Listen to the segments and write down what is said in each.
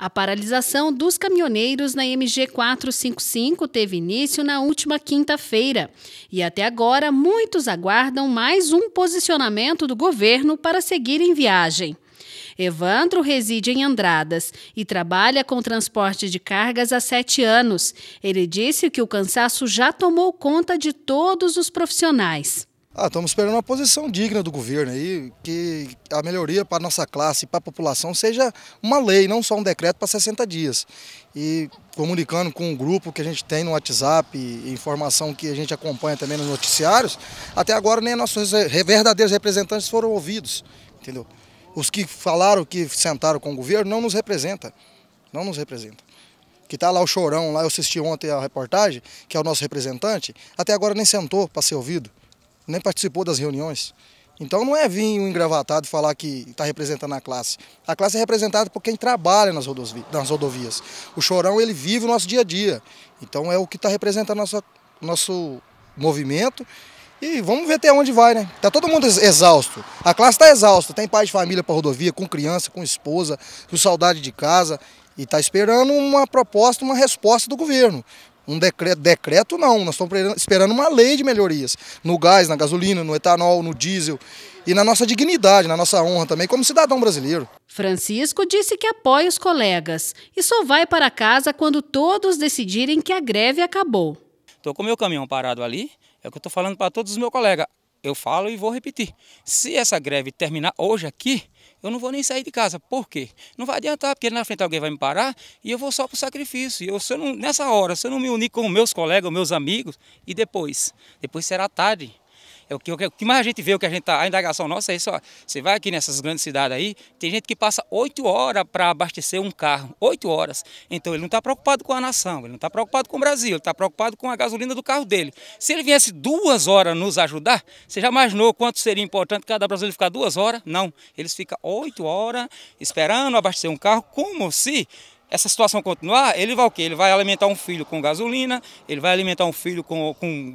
A paralisação dos caminhoneiros na MG 455 teve início na última quinta-feira e até agora muitos aguardam mais um posicionamento do governo para seguir em viagem. Evandro reside em Andradas e trabalha com transporte de cargas há sete anos. Ele disse que o cansaço já tomou conta de todos os profissionais. Ah, estamos esperando uma posição digna do governo aí, que a melhoria para a nossa classe e para a população seja uma lei, não só um decreto para 60 dias. E comunicando com o um grupo que a gente tem no WhatsApp, informação que a gente acompanha também nos noticiários, até agora nem nossos verdadeiros representantes foram ouvidos, entendeu? Os que falaram que sentaram com o governo não nos representa, não nos representa que está lá o chorão, lá eu assisti ontem a reportagem, que é o nosso representante, até agora nem sentou para ser ouvido nem participou das reuniões. Então não é vir um engravatado falar que está representando a classe. A classe é representada por quem trabalha nas, nas rodovias. O chorão ele vive o nosso dia a dia. Então é o que está representando nosso, nosso movimento. E vamos ver até onde vai, né? está todo mundo exausto. A classe está exausta. Tem pai de família para rodovia, com criança, com esposa, com saudade de casa. E está esperando uma proposta, uma resposta do governo. Um decreto, decreto não, nós estamos esperando uma lei de melhorias no gás, na gasolina, no etanol, no diesel e na nossa dignidade, na nossa honra também como cidadão brasileiro. Francisco disse que apoia os colegas e só vai para casa quando todos decidirem que a greve acabou. Estou com o meu caminhão parado ali, é o que eu estou falando para todos os meus colegas. Eu falo e vou repetir. Se essa greve terminar hoje aqui, eu não vou nem sair de casa. Por quê? Não vai adiantar, porque na frente alguém vai me parar e eu vou só para o sacrifício. Eu, se eu não, nessa hora, se eu não me unir com meus colegas, meus amigos, e depois? Depois será tarde. É o que, o que mais a gente vê, o que a gente tá, a indagação nossa é isso. Ó. Você vai aqui nessas grandes cidades aí, tem gente que passa oito horas para abastecer um carro, oito horas. Então ele não está preocupado com a nação, ele não está preocupado com o Brasil, ele está preocupado com a gasolina do carro dele. Se ele viesse duas horas nos ajudar, você já imaginou quanto seria importante cada brasileiro ficar duas horas? Não, eles ficam oito horas esperando abastecer um carro, como se essa situação continuar, ele vai o quê? Ele vai alimentar um filho com gasolina, ele vai alimentar um filho com, com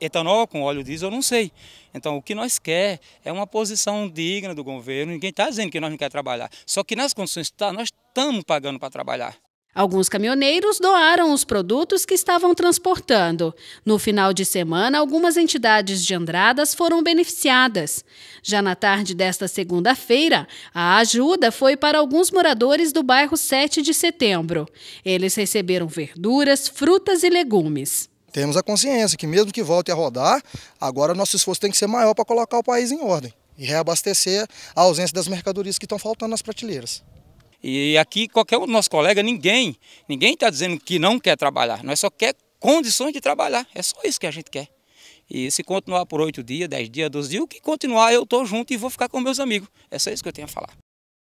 etanol, com óleo diesel, eu não sei. Então, o que nós quer é uma posição digna do governo. Ninguém está dizendo que nós não quer trabalhar. Só que nas condições que está, nós estamos pagando para trabalhar. Alguns caminhoneiros doaram os produtos que estavam transportando. No final de semana, algumas entidades de Andradas foram beneficiadas. Já na tarde desta segunda-feira, a ajuda foi para alguns moradores do bairro 7 de setembro. Eles receberam verduras, frutas e legumes. Temos a consciência que, mesmo que volte a rodar, agora nosso esforço tem que ser maior para colocar o país em ordem e reabastecer a ausência das mercadorias que estão faltando nas prateleiras. E aqui qualquer um nosso colega, ninguém, ninguém está dizendo que não quer trabalhar, nós só quer condições de trabalhar, é só isso que a gente quer. E se continuar por oito dias, dez dias, 12 dias, o que continuar, eu estou junto e vou ficar com meus amigos. É só isso que eu tenho a falar.